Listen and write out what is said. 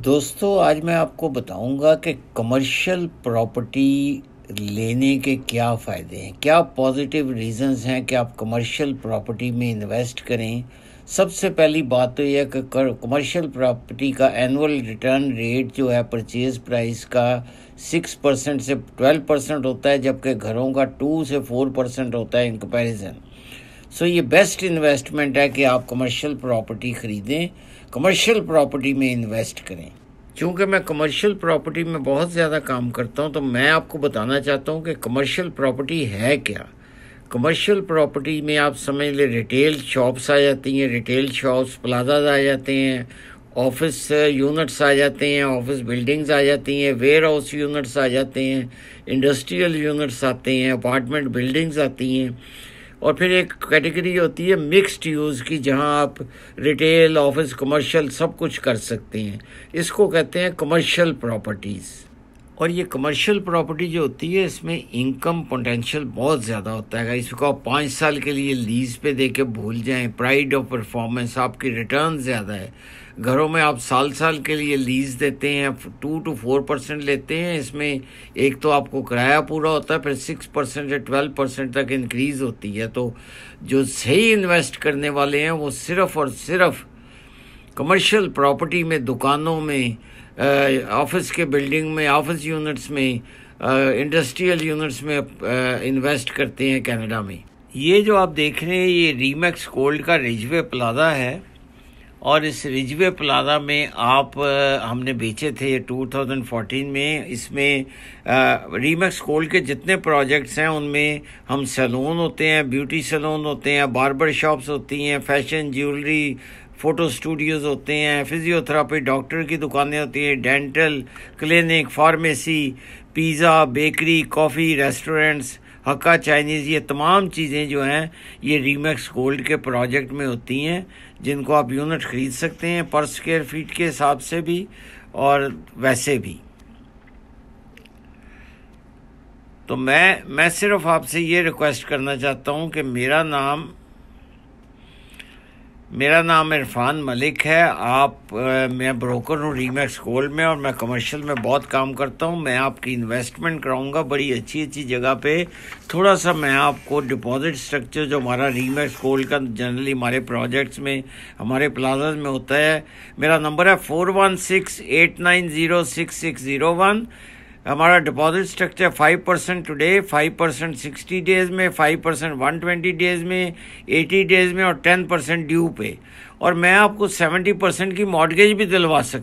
दोस्तों आज मैं आपको बताऊंगा कि कमर्शियल प्रॉपर्टी लेने के क्या फ़ायदे हैं क्या पॉजिटिव रीजंस हैं कि आप कमर्शियल प्रॉपर्टी में इन्वेस्ट करें सबसे पहली बात तो यह कि कमर्शियल प्रॉपर्टी का एनुअल रिटर्न रेट जो है परचेज प्राइस का सिक्स परसेंट से ट्वेल्व परसेंट होता है जबकि घरों का टू से फोर परसेंट होता है इन कंपैरिजन सो ये बेस्ट इन्वेस्टमेंट है कि आप कमर्शियल प्रॉपर्टी ख़रीदें कमर्शियल प्रॉपर्टी में इन्वेस्ट करें क्योंकि मैं कमर्शियल प्रॉपर्टी में बहुत ज़्यादा काम करता हूँ तो मैं आपको बताना चाहता हूँ कि कमर्शियल प्रॉपर्टी है क्या कमर्शियल प्रॉपर्टी में आप समझ लें रिटेल शॉप्स आ जाती हैं रिटेल शॉप्स प्लाजाज आ जाते हैं ऑफिस यूनिट्स uh, आ जाते हैं ऑफिस बिल्डिंग्स आ जाती हैं वेयर हाउस यूनिट्स आ जाते हैं इंडस्ट्रियल यूनिट्स आते हैं अपार्टमेंट बिल्डिंग्स आती हैं और फिर एक कैटेगरी होती है मिक्स्ड यूज़ की जहां आप रिटेल ऑफिस कमर्शियल सब कुछ कर सकते हैं इसको कहते हैं कमर्शियल प्रॉपर्टीज़ पर ये कमर्शियल प्रॉपर्टी जो होती है इसमें इनकम पोटेंशियल बहुत ज़्यादा होता है इसको आप पाँच साल के लिए लीज पे दे के भूल जाएं प्राइड ऑफ परफॉर्मेंस आपकी रिटर्न ज़्यादा है घरों में आप साल साल के लिए लीज देते हैं टू टू फोर परसेंट लेते हैं इसमें एक तो आपको किराया पूरा होता है फिर सिक्स परसेंट या ट्वेल्व परसेंट तक इनक्रीज़ होती है तो जो सही इन्वेस्ट करने वाले हैं वो सिर्फ़ और सिर्फ कमर्शियल प्रॉपर्टी में दुकानों में ऑफिस के बिल्डिंग में ऑफिस यूनिट्स में इंडस्ट्रियल यूनिट्स में इन्वेस्ट करते हैं कनाडा में ये जो आप देख रहे हैं ये रीमैक्स गोल्ड का रिजवे प्लाजा है और इस रिजवे प्लाजा में आप हमने बेचे थे 2014 में इसमें रीमैक्स गोल्ड के जितने प्रोजेक्ट्स हैं उनमें हम सैलून होते हैं ब्यूटी सैलून होते हैं बारबर शॉप्स होती हैं फैशन ज्वेलरी फ़ोटो स्टूडियोज़ होते हैं फिजियोथेरापी डॉक्टर की दुकानें होती हैं dental clinic pharmacy pizza bakery coffee restaurants Hakka Chinese ये तमाम चीज़ें जो हैं ये रीमैक्स गोल्ड के प्रोजेक्ट में होती हैं जिनको आप यूनिट ख़रीद सकते हैं पर स्क्वेयर फीट के हिसाब से भी और वैसे भी तो मैं मैं सिर्फ आपसे ये रिक्वेस्ट करना चाहता हूँ कि मेरा नाम मेरा नाम इरफान मलिक है आप मैं ब्रोकर हूँ रीमैक्स गोल्ड में और मैं कमर्शियल में बहुत काम करता हूँ मैं आपकी इन्वेस्टमेंट कराऊंगा बड़ी अच्छी अच्छी जगह पे थोड़ा सा मैं आपको डिपॉजिट स्ट्रक्चर जो हमारा रीमैक्स गोल्ड का जनरली हमारे प्रोजेक्ट्स में हमारे प्लाजाज में होता है मेरा नंबर है four one six eight nine zero six six zero one हमारा deposit structure five percent today five percent sixty days में five percent one twenty days में एटी डेज में और टेन परसेंट ड्यू पे और मैं आपको सेवेंटी परसेंट की मॉडगेज भी दिलवा सकता